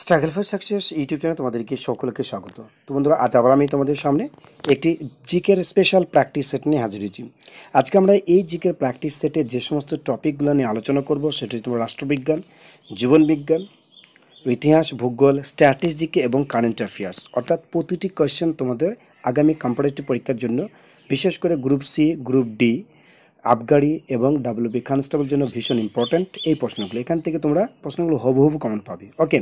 struggle for success YouTube channel তোমাদেরকে সকলকে স্বাগত তো বন্ধুরা আজ আবার আমি তোমাদের সামনে একটি জিকের স্পেশাল প্র্যাকটিস সেট নিয়ে হাজির হয়েছি আজকে আমরা এই জিকের প্র্যাকটিস সেটে যে সমস্ত টপিকগুলো নিয়ে আলোচনা করব সেটি তোমার রাষ্ট্রবিজ্ঞান জীবনবিজ্ঞান ইতিহাস ভূগোল স্ট্র্যাটেজিকে এবং কারেন্ট অ্যাফেয়ার্স অর্থাৎ প্রতিটি কোয়েশ্চেন তোমাদের আগামী কম্পারেটিভ পরীক্ষার জন্য বিশেষ করে গ্রুপ সি গ্রুপ ডি আবগারি এবং ডাব্লিউবি কনস্টেবল জন্য ভীষণ ইম্পর্ট্যান্ট এই প্রশ্নগুলো এখান থেকে তোমরা প্রশ্নগুলো হবহবু কমন পাবে ওকে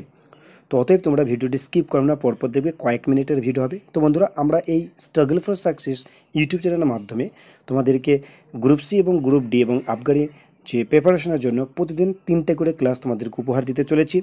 তো অতএব তোমরা ভিডিওটি স্কিপ করো না পরপর দেখবে কয়েক মিনিটের ভিডিও হবে তো বন্ধুরা আমরা এই স্ট্রাগল ফর সাকসেস ইউটিউব চ্যানেলের মাধ্যমে তোমাদেরকে গ্রুপ সি এবং গ্রুপ ডি এবং আবগারি যে প্রিপারেশনের জন্য প্রতিদিন তিনটে করে ক্লাস তোমাদেরকে উপহার দিতে চলেছি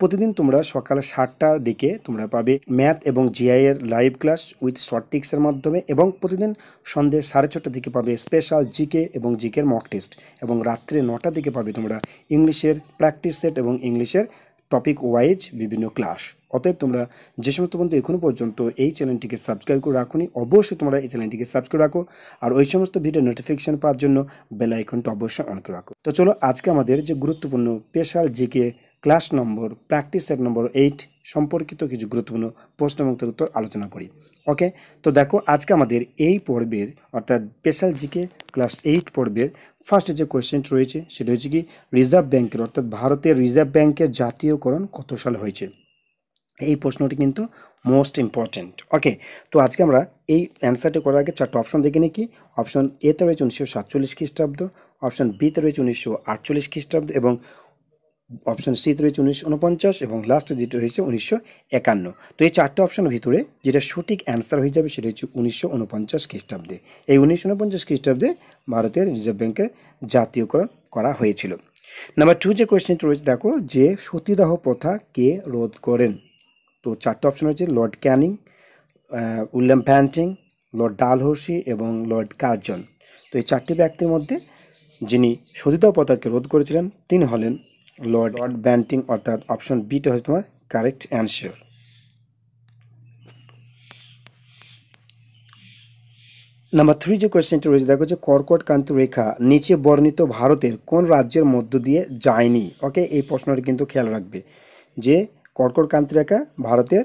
প্রতিদিন তোমরা সকাল সাতটার দিকে তোমরা পাবে ম্যাথ এবং জিআইয়ের লাইভ ক্লাস উইথ শর্ট টিক্সের মাধ্যমে এবং প্রতিদিন সন্ধ্যে সাড়ে ছটার দিকে পাবে স্পেশাল জিকে এবং জিকের মক টেস্ট এবং রাত্রে নটার দিকে পাবে তোমরা ইংলিশের প্র্যাকটিস সেট এবং ইংলিশের টপিক ওয়াইজ বিভিন্ন ক্লাস অতএব তোমরা যে সমস্ত বন্ধু এখনও পর্যন্ত এই চ্যানেলটিকে সাবস্ক্রাইব করে রাখুনি অবশ্যই তোমরা এই চ্যানেলটিকে সাবস্ক্রাইব রাখো আর ওই সমস্ত ভিডিও নোটিফিকেশান পাওয়ার জন্য বেলাইকনটা অবশ্যই অন করে রাখো তো চলো আজকে আমাদের যে গুরুত্বপূর্ণ special GK class number practice set number eight সম্পর্কিত কিছু গুরুত্বপূর্ণ প্রশ্ন এবং তার উত্তর আলোচনা করি ওকে তো দেখো আজকে আমাদের এই পর্বের অর্থাৎ স্পেশাল জিকে ক্লাস এইট পর্বের ফার্স্ট যে কোয়েশ্চেনটি রয়েছে সেটা হচ্ছে কি রিজার্ভ ব্যাংকের অর্থাৎ ভারতের রিজার্ভ ব্যাংকের জাতীয়করণ কত সাল হয়েছে এই প্রশ্নটি কিন্তু মোস্ট ইম্পর্ট্যান্ট ওকে তো আজকে আমরা এই অ্যান্সারটি করার আগে চারটে অপশন দেখে নিই কি অপশন এতে রয়েছে উনিশশো সাতচল্লিশ খ্রিস্টাব্দ অপশন বিতে রয়েছে উনিশশো আটচল্লিশ খ্রিস্টাব্দ এবং অপশান সিতে রয়েছে উনিশশো উনপঞ্চাশ এবং লাস্ট যেটা রয়েছে উনিশশো একান্ন তো এই চারটে অপশানের ভিতরে যেটা সঠিক অ্যান্সার হয়ে যাবে সেটা হচ্ছে উনিশশো উনপঞ্চাশ খ্রিস্টাব্দে এই উনিশশো উনপঞ্চাশ খ্রিস্টাব্দে ভারতের রিজার্ভ ব্যাঙ্কের জাতীয়করণ করা হয়েছিল নাম্বার টু যে কোয়েশ্চেনটা রয়েছে দেখো যে সতীদাহ প্রথা কে রোধ করেন তো চারটে অপশন রয়েছে Lord Canning William Bentinck Lord Dalhousie এবং লর্ড কার্জন তো এই চারটি ব্যক্তির মধ্যে যিনি সতীদাহ প্রথাকে রোধ করেছিলেন তিনি হলেন লর্ড লর্ড ব্যান্টিং অর্থাৎ অপশন বিটা হচ্ছে তোমার কারেক্ট অ্যান্সার নাম্বার থ্রি যে কোয়েশ্চেনটা রয়েছে দেখো যে কর্কট কান্ত রেখা নিচে বর্ণিত ভারতের কোন রাজ্যের মধ্য দিয়ে যায়নি ওকে এই প্রশ্নটি কিন্তু খেয়াল রাখবে যে কর্কট কান্ত রেখা ভারতের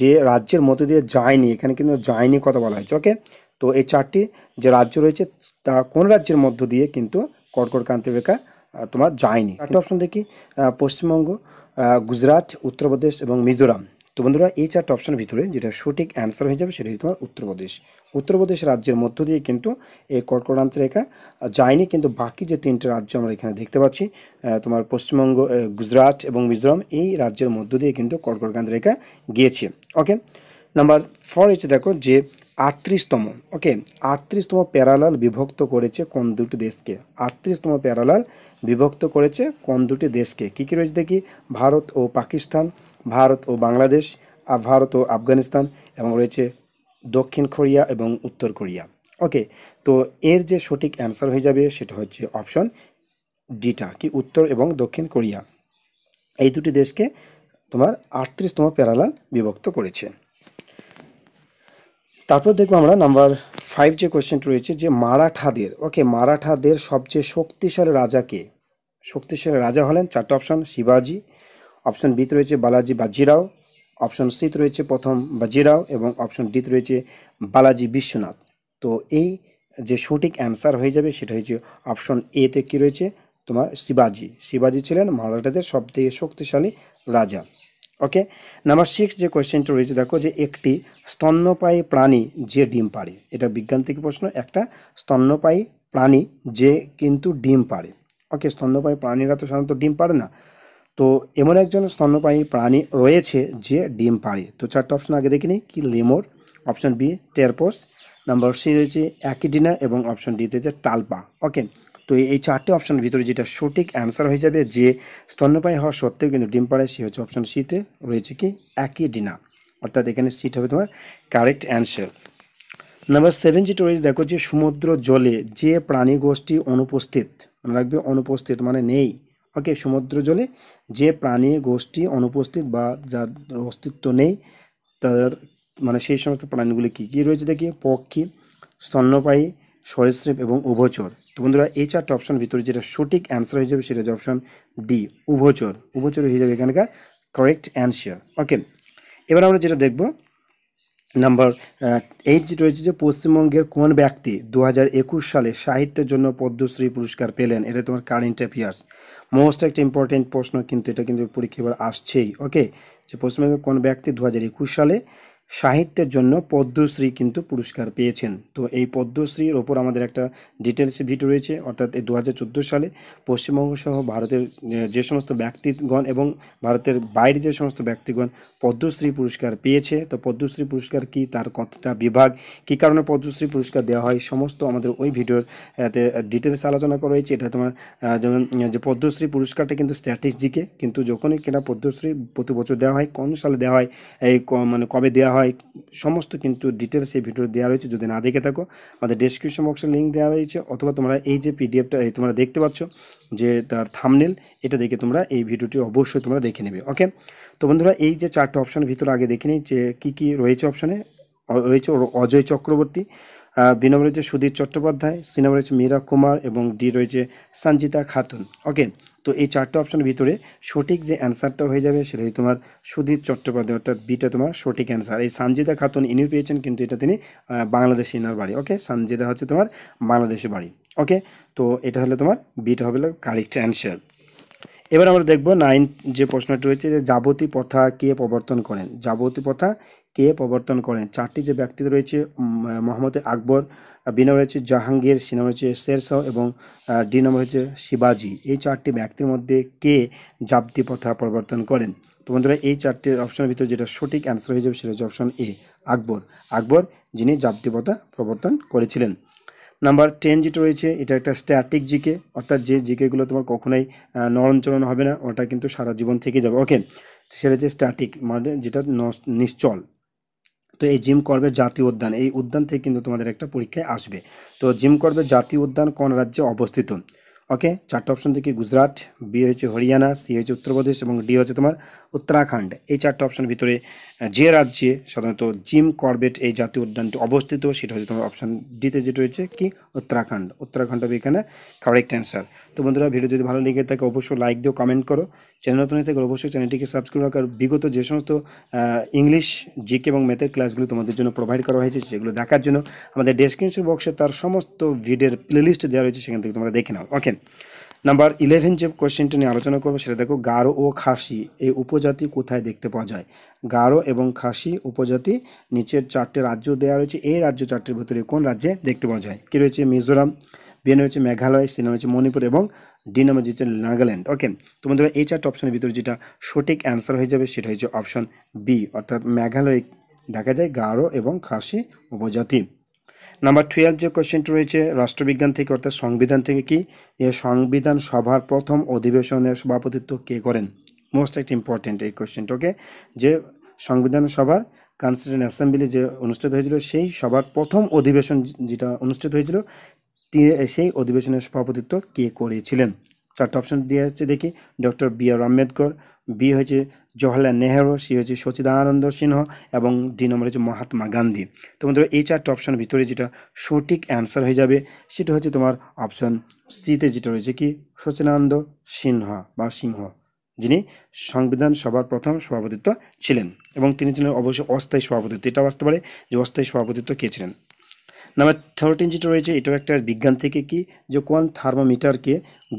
যে রাজ্যের মধ্য দিয়ে যায়নি এখানে কিন্তু যায়নি কথা বলা হয়েছে ওকে তো এই চারটি যে রাজ্য রয়েছে তা কোন রাজ্যের মধ্য দিয়ে কিন্তু কর্কট কান্ত রেখা তোমার যায়নি চারটি অপশন দেখি পশ্চিমবঙ্গ গুজরাট উত্তরপ্রদেশ এবং মিজোরাম তো বন্ধুরা এই চারটি অপশনের ভিতরে যেটা সঠিক অ্যান্সার হয়ে যাবে সেটা হচ্ছে তোমার উত্তরপ্রদেশ উত্তরপ্রদেশ রাজ্যের মধ্য দিয়ে কিন্তু এই কর্কটান্ত রেখা যায়নি কিন্তু বাকি যে তিনটে রাজ্য আমরা এখানে দেখতে পাচ্ছি তোমার পশ্চিমবঙ্গ গুজরাট এবং মিজোরাম এই রাজ্যের মধ্য দিয়ে কিন্তু কর্কটক্রান্ত রেখা গিয়েছে ওকে নাম্বার ফর হচ্ছে দেখো যে আটত্রিশতম ওকে আটত্রিশতম প্যারালাল বিভক্ত করেছে কোন দুটি দেশকে আটত্রিশতম প্যারালাল বিভক্ত করেছে কোন দুটি দেশকে কী কী রয়েছে দেখি ভারত ও পাকিস্তান ভারত ও বাংলাদেশ আর ভারত ও আফগানিস্তান এবং রয়েছে দক্ষিণ কোরিয়া এবং উত্তর কোরিয়া ওকে তো এর যে সঠিক অ্যান্সার হয়ে যাবে সেটা হচ্ছে অপশন ডিটা কি উত্তর এবং দক্ষিণ কোরিয়া এই দুটি দেশকে তোমার আটত্রিশতম প্যারালাল বিভক্ত করেছে তারপর দেখবো আমরা নাম্বার ফাইভ যে কোয়েশ্চেনটা রয়েছে যে মারাঠাদের ওকে মারাঠাদের সবচেয়ে শক্তিশালী রাজা কে শক্তিশালী রাজা হলেন চারটে অপশন শিবাজি অপশন বিতে রয়েছে বালাজি বাজিরাও অপশন সিতে রয়েছে প্রথম বাজিরাও এবং অপশন ডিতে রয়েছে বালাজি বিশ্বনাথ তো এই যে সঠিক অ্যান্সার হয়ে যাবে সেটা হয়েছে অপশন এতে কী রয়েছে তোমার শিবাজি শিবাজি ছিলেন মারাঠাদের সবথেকে শক্তিশালী রাজা ওকে নাম্বার সিক্স যে কোয়েশ্চেনটা রয়েছে দেখো যে একটি স্তন্যপায়ী প্রাণী যে ডিম পারে এটা বিজ্ঞান থেকে প্রশ্ন একটা স্তন্যপায়ী প্রাণী যে কিন্তু ডিম পারে ওকে স্তন্যপায়ী প্রাণীরা তো সাধারণত ডিম পারে না তো এমন একজন স্তন্যপায়ী প্রাণী রয়েছে যে ডিম পারে তো চারটে অপশন আগে দেখিনি কি lemur option B pteropus number C রয়েছে অ্যাকিডিনা এবং অপশন ডি রয়েছে টালপা ওকে তো এই চারটি অপশানের ভিতরে যেটা সঠিক অ্যান্সার হয়ে যাবে যে স্তন্যপায়ী হওয়া সত্ত্বেও কিন্তু ডিম পাড়ে সে হচ্ছে অপশান সিতে রয়েছে কি একই ডিনা অর্থাৎ এখানে সিট হবে তোমার কারেক্ট অ্যান্সার নাম্বার সেভেন যেটা রয়েছে দেখো যে সমুদ্র জলে যে প্রাণী গোষ্ঠী অনুপস্থিত মনে রাখবে অনুপস্থিত মানে নেই ওকে সমুদ্র জলে যে প্রাণী গোষ্ঠী অনুপস্থিত বা যার অস্তিত্ব নেই তাদের মানে সেই সমস্ত প্রাণীগুলি কী কী রয়েছে দেখি পক্ষী স্তন্যপায়ী সরীসৃপ এবং উভচর তো বন্ধুরা এই চারটে অপশন ভিতরে যেটা সঠিক অ্যান্সার হয়ে যাবে সেটা হচ্ছে অপশন ডি উভচর উভচর হয়ে যাবে এখানকার কারেক্ট অ্যান্সার ওকে এবার আমরা যেটা দেখব নাম্বার এইট যেটা রয়েছে যে পশ্চিমবঙ্গের কোন ব্যক্তি দু সালে সাহিত্যের জন্য পদ্মশ্রী পুরস্কার পেলেন এটা তোমার কারেন্ট অ্যাফেয়ার্স মোস্ট একটা ইম্পর্টেন্ট প্রশ্ন কিন্তু এটা কিন্তু পরীক্ষা এবার আসছেই ওকে যে পশ্চিমবঙ্গের কোন ব্যক্তি দু সালে সাহিত্যের জন্য পদ্মশ্রী কিন্তু পুরস্কার পেয়েছেন তো এই পদ্মশ্রীর ওপর আমাদের একটা ডিটেলস ভিডিও রয়েছে অর্থাৎ এই দু সালে পশ্চিমবঙ্গ সহ ভারতের যে সমস্ত ব্যক্তিগণ এবং ভারতের বাইরে যে সমস্ত ব্যক্তিগণ পদ্মশ্রী পুরস্কার পেয়েছে তো পদ্মশ্রী পুরস্কার কি তার কতটা বিভাগ কি কারণে পদ্মশ্রী পুরস্কার দেওয়া হয় সমস্ত আমাদের ওই ভিডিওর ডিটেলস আলোচনা করা হয়েছে এটা তোমার যেমন যে পদ্মশ্রী পুরস্কারটা কিন্তু স্ট্র্যাটেজিকে কিন্তু যখনই কিনা পদ্মশ্রী প্রতি বছর দেওয়া হয় কোন সালে দেওয়া হয় এই মানে কবে দেওয়া হয় হয় সমস্ত কিন্তু ডিটেলস এই ভিডিও দেওয়া রয়েছে যদি না দেখে থাকো আমাদের ডিসক্রিপশন বক্সে লিঙ্ক দেওয়া রয়েছে অথবা তোমরা এই যে পিডিএফটা তোমরা দেখতে পাচ্ছ যে তার থামনেল এটা দেখে তোমরা এই ভিডিওটি অবশ্যই তোমরা দেখে নেবে ওকে তো বন্ধুরা এই যে চারটে অপশান ভিতরে আগে দেখে নিই যে কী কী রয়েছে অপশানে রয়েছে অজয় চক্রবর্তী বি নম্বর রয়েছে সুধীর চট্টোপাধ্যায় সি নম্বর রয়েছে মীরা কুমার এবং ডি রয়েছে সঞ্জিতা খাতুন ওকে তো এই চারটে অপশনের ভিতরে সঠিক যে অ্যান্সারটা হয়ে যাবে সেটা তোমার সুধীর চট্টোপাধ্যায় অর্থাৎ বিটা তোমার সঠিক অ্যান্সার এই সানজিদা খাতুন ইনি পেয়েছেন কিন্তু এটা তিনি বাংলাদেশি ইনার বাড়ি ওকে সানজিদা হচ্ছে তোমার বাংলাদেশি বাড়ি ওকে তো এটা হলে তোমার বিটা হবে কারেক্ট অ্যান্সার এবার আমরা দেখব নাইন যে প্রশ্নটি রয়েছে যে যাবতীয় প্রথা কে প্রবর্তন করেন যাবতীয় প্রথা কে প্রবর্তন করেন চারটি যে ব্যক্তি রয়েছে মোহাম্মদ আকবর বি নম্বর হচ্ছে জাহাঙ্গীর সি নম্বর হচ্ছে শেরশাহ এবং ডি নম্বর হচ্ছে শিবাজি এই চারটি ব্যক্তির মধ্যে কে যাবতীয় প্রথা প্রবর্তন করেন তো বন্ধুরা এই চারটি অপশনের ভিতরে যেটা সঠিক অ্যান্সার হয়ে যাবে সেটা হচ্ছে অপশন এ আকবর আকবর যিনি যাবতীয় প্রথা প্রবর্তন করেছিলেন নাম্বার টেন যেটা রয়েছে এটা একটা স্ট্যাটিক জিকে অর্থাৎ যে জিকেগুলো তোমার কখনোই নরঞ্চরণ হবে না ওটা কিন্তু সারা জীবন থেকে যাবে ওকে সেটা হচ্ছে স্ট্যাটিক মানে যেটা নিশ্চল তো এই জিম করবে জাতীয় উদ্যান এই উদ্যান থেকে কিন্তু তোমাদের একটা পরীক্ষায় আসবে তো জিম করবে জাতীয় উদ্যান কোন রাজ্যে অবস্থিত ওকে চারটা অপশন থেকে গুজরাট বি হচ্ছে হরিয়ানা সি হচ্ছে উত্তরপ্রদেশ এবং ডি হচ্ছে তোমার উত্তরাখণ্ড এই চারটে অপশনের ভিতরে যে রাজ্যে সাধারণত জিম করবেট এই জাতীয় উদ্যানটি অবস্থিত সেটা হচ্ছে তোমার অপশন ডিতে যেটা রয়েছে কি উত্তরাখণ্ড উত্তরাখণ্ড হবে এখানে কারেক্ট অ্যান্সার তো বন্ধুরা ভিডিও যদি ভালো লেগে থাকে অবশ্যই লাইক দিও কমেন্ট করো চ্যানেল নতুন থেকে অবশ্যই চ্যানেলটিকে সাবস্ক্রাইব রাখার বিগত যে সমস্ত ইংলিশ জিকে এবং ম্যাথের ক্লাসগুলো তোমাদের জন্য প্রোভাইড করা হয়েছে সেগুলো দেখার জন্য আমাদের ডেসক্রিপশন বক্সে তার সমস্ত ভিডিওর প্লেলিস্ট দেওয়া রয়েছে সেখান থেকে তোমরা দেখে নাও ওকে নাম্বার ইলেভেন যে কোয়েশ্চেনটি নিয়ে আলোচনা করবো সেটা দেখো গারো ও খাসি এই উপজাতি কোথায় দেখতে পাওয়া যায় গারো এবং খাসি উপজাতি নিচের চারটে রাজ্য দেওয়া রয়েছে এই রাজ্য চারটির ভিতরে কোন রাজ্যে দেখতে পাওয়া যায় কী রয়েছে মিজোরাম বিএন হচ্ছে মেঘালয় সিনেমা হচ্ছে মণিপুর এবং ডি নাম্বার হচ্ছে নাগাল্যান্ড ওকে তোমাদের এই চারটে অপশনের ভিতরে যেটা সঠিক অ্যান্সার হয়ে যাবে সেটা হচ্ছে অপশন বি অর্থাৎ মেঘালয় দেখা যায় গারো এবং খাসি উপজাতি নাম্বার টুয়েলভ যে কোয়েশ্চেনটি রয়েছে রাষ্ট্রবিজ্ঞান থেকে অর্থাৎ সংবিধান থেকে কি এ সংবিধান সভার প্রথম অধিবেশনের সভাপতিত্ব কে করেন মোস্ট একটি ইম্পর্টেন্ট এই কোয়েশ্চেনটি ওকে যে সংবিধান সভার কনস্টিটিউন্ট অ্যাসেম্বলি যে অনুষ্ঠিত হয়েছিল সেই সভার প্রথম অধিবেশন যেটা অনুষ্ঠিত হয়েছিল সেই অধিবেশনের সভাপতিত্ব কে করেছিলেন চারটা অপশন দিয়ে আছে দেখি doctor B R Ambedkar B হয়েছে জওয়াহরলাল নেহরু সি হচ্ছে সচিদানন্দ সিনহ এবং ডি নম্বর হচ্ছে মহাত্মা গান্ধী তো বন্ধুরা এই চারটে অপশান ভিতরে যেটা সঠিক অ্যান্সার হয়ে যাবে সেটা হচ্ছে তোমার অপশান সিতে যেটা রয়েছে কি সচিদানন্দ সিনহ বা সিংহ যিনি সংবিধান সভার প্রথম সভাপতিত্ব ছিলেন এবং তিনি ছিলেন অবশ্যই অস্থায়ী সভাপতিত্ব এটাও আসতে পারে যে অস্থায়ী সভাপতিত্ব কে ছিলেন নাম্বার থার্টিন যেটা রয়েছে এটাও একটা বিজ্ঞান থেকে কি যে কোন থার্মোমিটারকে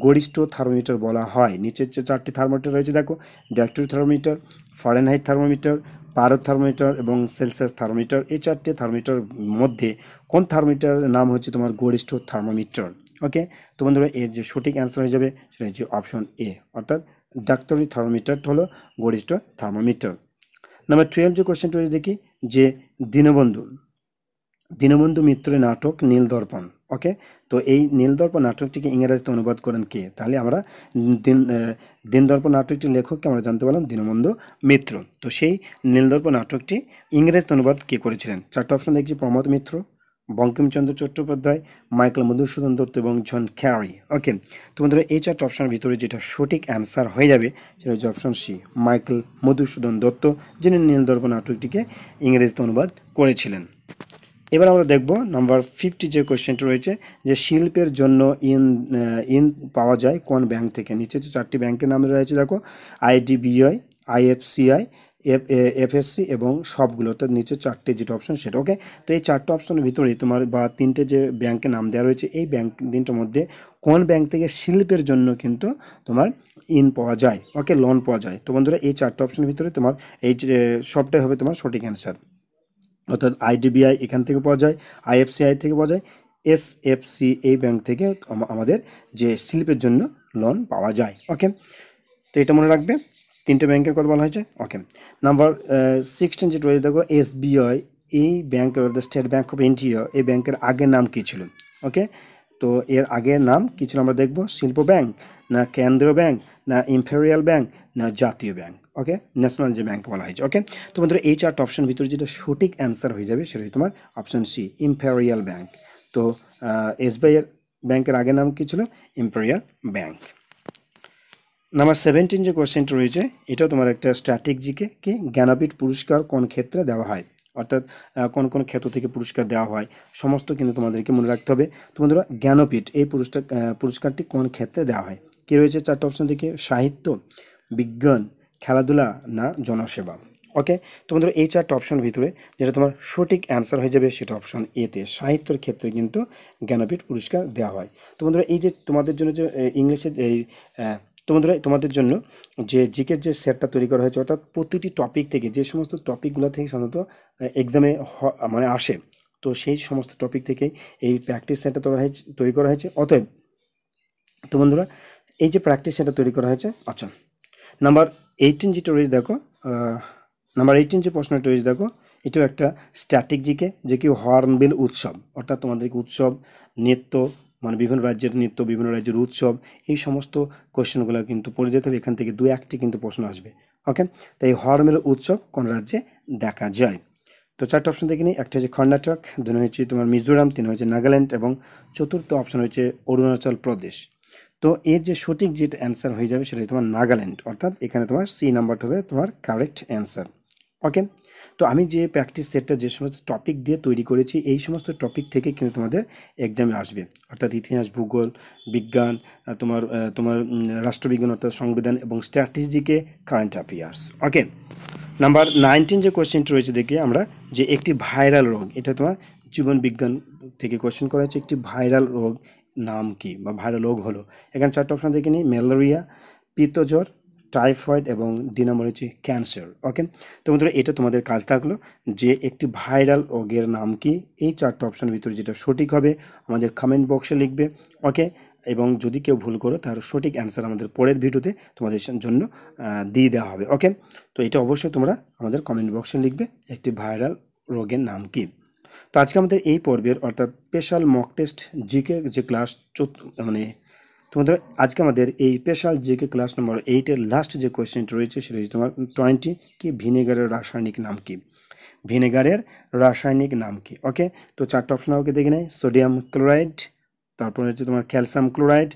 গরিষ্ঠ থার্মোমিটার বলা হয় নিচের যে চারটি থার্মোমিটার রয়েছে দেখো ড্যাক্টরি থার্মোমিটার ফরেনহাইট থার্মোমিটার পারো থার্মোমিটার এবং সেলসিয়াস থার্মোমিটার এই চারটি থার্মোমিটার মধ্যে কোন থার্মোমিটারের নাম হচ্ছে তোমার গরিষ্ঠ থার্মোমিটার ওকে তোমাদের এর যে সঠিক অ্যান্সার হয়ে যাবে সেটা হচ্ছে অপশন এ অর্থাৎ ডাক্তারি থার্মোমিটার হলো গরিষ্ঠ থার্মোমিটার নাম্বার টুয়েলভ যে কোয়েশ্চেনটা দেখি যে দীনবন্ধু দীনবন্ধু মিত্রের নাটক নীল দর্পণ ওকে তো এই নীলদর্পণ নাটকটিকে ইংরেজিতে অনুবাদ করেন কে তাহলে আমরা দিন দর্পণ নাটকটির লেখককে আমরা জানতে পারলাম দীনবন্ধু মিত্র তো সেই নীলদর্পণ নাটকটি ইংরেজিতে অনুবাদ কে করেছিলেন চারটা অপশন দেখছি প্রমোদ মিত্র বঙ্কিমচন্দ্র চট্টোপাধ্যায় মাইকেল মধুসূদন দত্ত এবং জন ক্যারি ওকে তো বন্ধুরা এই চারটা অপশনের ভিতরে যেটা সঠিক অ্যান্সার হয়ে যাবে সেটা হচ্ছে option C Michael Madhusudan Dutt যিনি নীল দর্পণ নাটকটিকে ইংরেজিতে অনুবাদ করেছিলেন এবার আমরা দেখব নাম্বার ফিফটি যে কোয়েশ্চেনটি রয়েছে যে শিল্পের জন্য ইন ইন পাওয়া যায় কোন ব্যাংক থেকে নিচে যে চারটি ব্যাংকের নাম রয়েছে দেখো আইডিবিআই আইএফসিআই এফ এফএসসি এবং সবগুলো তো নিচে চারটে যেটা অপশন সেটা ওকে তো এই চারটে অপশনের ভিতরে তোমার বা তিনটে যে ব্যাংকের নাম দেওয়া রয়েছে এই ব্যাংক দিনটার মধ্যে কোন ব্যাংক থেকে শিল্পের জন্য কিন্তু তোমার ইন পাওয়া যায় ওকে লোন পাওয়া যায় তো বন্ধুরা এই চারটে অপশনের ভিতরে তোমার এই সবটাই হবে তোমার সঠিক অ্যান্সার অর্থাৎ আইডিবিআই এখান থেকে পাওয়া যায় আইএফসিআই থেকে পাওয়া যায় এস সি এই ব্যাংক থেকে আমাদের যে শিল্পের জন্য লোন পাওয়া যায় ওকে তো এটা মনে রাখবে তিনটে ব্যাংকের কথা বলা হয়েছে ওকে নাম্বার সিক্সটিন যেটা রয়েছে দেখো এসবিআই এই ব্যাংকের অর্থাৎ স্টেট ব্যাঙ্ক অফ ইন্ডিয়া এই ব্যাংকের আগের নাম কী ছিল ওকে তো এর আগের নাম কী ছিল আমরা দেখব শিল্প ব্যাংক না কেন্দ্রীয় ব্যাংক না ইম্পেরিয়াল ব্যাংক না জাতীয় ব্যাংক ওকে ন্যাশনাল যে ব্যাঙ্ক বলা হয়েছে ওকে তো বন্ধুরা এই চারটা অপশন ভিতরে যেটা সঠিক অ্যান্সার হয়ে যাবে সেটা হচ্ছে তোমার অপশন সি ইম্পেরিয়াল ব্যাঙ্ক তো এসবিআইয়ের ব্যাংকের আগে নাম কী ছিল ইম্পেরিয়াল ব্যাঙ্ক নাম্বার সেভেন্টিন যে কোয়েশ্চেনটা রয়েছে এটা তোমার একটা স্ট্র্যাটেজিকে কি জ্ঞানপীঠ পুরস্কার কোন ক্ষেত্রে দেওয়া হয় অর্থাৎ কোন কোন ক্ষেত্র থেকে পুরস্কার দেওয়া হয় সমস্ত কিন্তু তোমাদেরকে মনে রাখতে হবে তোমাদের জ্ঞানপীঠ এই পুরস্কার পুরস্কারটি কোন ক্ষেত্রে দেওয়া হয় কী রয়েছে চারটে অপশন থেকে সাহিত্য বিজ্ঞান খেলাধুলা না জনসেবা ওকে তোমাদের এই চারটা অপশন ভিতরে যেটা তোমার সঠিক অ্যান্সার হয়ে যাবে সেটা অপশন এতে সাহিত্যর ক্ষেত্রে কিন্তু জ্ঞানপীঠ পুরস্কার দেওয়া হয় তোমাদের এই যে তোমাদের জন্য যে ইংলিশের এই তোমাদের তোমাদের জন্য যে জিকের যে সেটটা তৈরি করা হয়েছে অর্থাৎ প্রতিটি টপিক থেকে যে সমস্ত টপিকগুলো থেকে সাধারণত এক্সামে মানে আসে তো সেই সমস্ত টপিক থেকে এই প্র্যাকটিস সেটটা তৈরি হয়েছে তৈরি করা হয়েছে অতএব তো বন্ধুরা এই যে প্র্যাকটিস সেটটা তৈরি করা হয়েছে আচ্ছা নাম্বার এইটিন যেটা রয়েছে দেখো নাম্বার এইটিন যে প্রশ্নটা রয়েছে দেখো এটাও একটা স্ট্যাটিক জিকে যে কি হর্নবিল উৎসব অর্থাৎ তোমাদেরকে উৎসব নৃত্য মানে বিভিন্ন রাজ্যের নৃত্য বিভিন্ন রাজ্যের উৎসব এই সমস্ত কোশ্চেনগুলো কিন্তু পড়ে যেতে হবে এখান থেকে দু একটি কিন্তু প্রশ্ন আসবে ওকে তো এই হরমেল উৎসব কোন রাজ্যে দেখা যায় তো চারটে অপশন দেখে একটা হচ্ছে কর্ণাটক দুই হচ্ছে তোমার মিজোরাম তিন হচ্ছে নাগাল্যান্ড এবং চতুর্থ অপশন হচ্ছে অরুণাচল প্রদেশ তো এর যে সঠিক যেটা অ্যান্সার হয়ে যাবে সেটা তোমার নাগাল্যান্ড অর্থাৎ এখানে তোমার সি নাম্বারটা হবে তোমার কারেক্ট অ্যান্সার ওকে তো আমি যে প্র্যাকটিস সেটটা যে সমস্ত টপিক দিয়ে তৈরি করেছি এই সমস্ত টপিক থেকে কিন্তু তোমাদের এক্সামে আসবে অর্থাৎ ইতিহাস ভূগোল বিজ্ঞান তোমার তোমার রাষ্ট্রবিজ্ঞান অর্থাৎ সংবিধান এবং স্ট্র্যাটেজিকে current affairs okay number nineteen যে কোয়েশ্চেনটা রয়েছে দেখি আমরা যে একটি ভাইরাল রোগ এটা তোমার জীবন বিজ্ঞান থেকে কোয়েশ্চেন করা হয়েছে একটি ভাইরাল রোগ নাম কি বা ভাইরাল রোগ হলো এখানে চারটা অপশান দেখে নিই ম্যালেরিয়া পিত্তজ্বর টাইফয়েড এবং দিনামর হচ্ছে ক্যান্সার ওকে তো বন্ধুরা এটা তোমাদের কাজ থাকলো যে একটি ভাইরাল রোগের নাম কি এই চারটে অপশানের ভিতরে যেটা সঠিক হবে আমাদের কমেন্ট বক্সে লিখবে ওকে এবং যদি কেউ ভুল করো তার সঠিক অ্যান্সার আমাদের পরের ভিডিওতে তোমাদের জন্য দিয়ে দেওয়া হবে ওকে তো এটা অবশ্যই তোমরা আমাদের কমেন্ট বক্সে লিখবে একটি ভাইরাল রোগের নাম কী তো আজকে আমাদের এই পর্বের অর্থাৎ স্পেশাল মক টেস্ট জিকে যে ক্লাস মানে তোমাদের আজকে আমাদের এই স্পেশাল জিকে ক্লাস নম্বর এইটের লাস্ট যে কোয়েশ্চেনটি রয়েছে সেটা হচ্ছে তোমার টোয়েন্টি কি ভিনেগারের রাসায়নিক নাম কি ভিনেগারের রাসায়নিক নাম কি ওকে তো চারটা অপশন আমাকে দেখে নেয় সোডিয়াম ক্লোরাইড তারপর হচ্ছে তোমার ক্যালসিয়াম ক্লোরাইড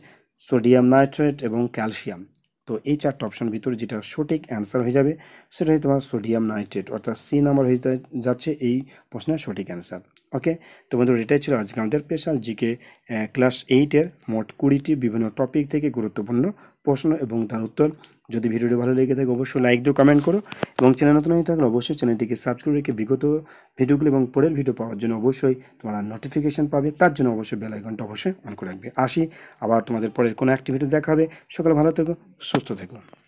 সোডিয়াম নাইট্রেট এবং ক্যালসিয়াম তো এই চারটা অপশন ভিতরে যেটা সঠিক অ্যান্সার হয়ে যাবে সেটা হচ্ছে তোমার সোডিয়াম নাইট্রেট অর্থাৎ সি নাম্বার হয়ে যাচ্ছে এই প্রশ্নের সঠিক অ্যান্সার ওকে তো বন্ধুরা এটাই ছিল আজকে আমাদের স্পেশাল জিকে ক্লাস এইটের মোট কুড়িটি বিভিন্ন টপিক থেকে গুরুত্বপূর্ণ প্রশ্ন এবং তার উত্তর যদি ভিডিওটি ভালো লেগে থাকে অবশ্যই লাইক দিও কমেন্ট করো এবং চ্যানেল নতুন হয়ে থাকলে অবশ্যই চ্যানেলটিকে সাবস্ক্রাইব রেখে বিগত ভিডিওগুলো এবং পরের ভিডিও পাওয়ার জন্য অবশ্যই তোমরা নোটিফিকেশান পাবে তার জন্য অবশ্যই বেলাইকনটা অবশ্যই অন করে রাখবে আসি আবার তোমাদের পরের কোনো একটি ভিডিও দেখাবে সকালে ভালো থেকো সুস্থ থেকো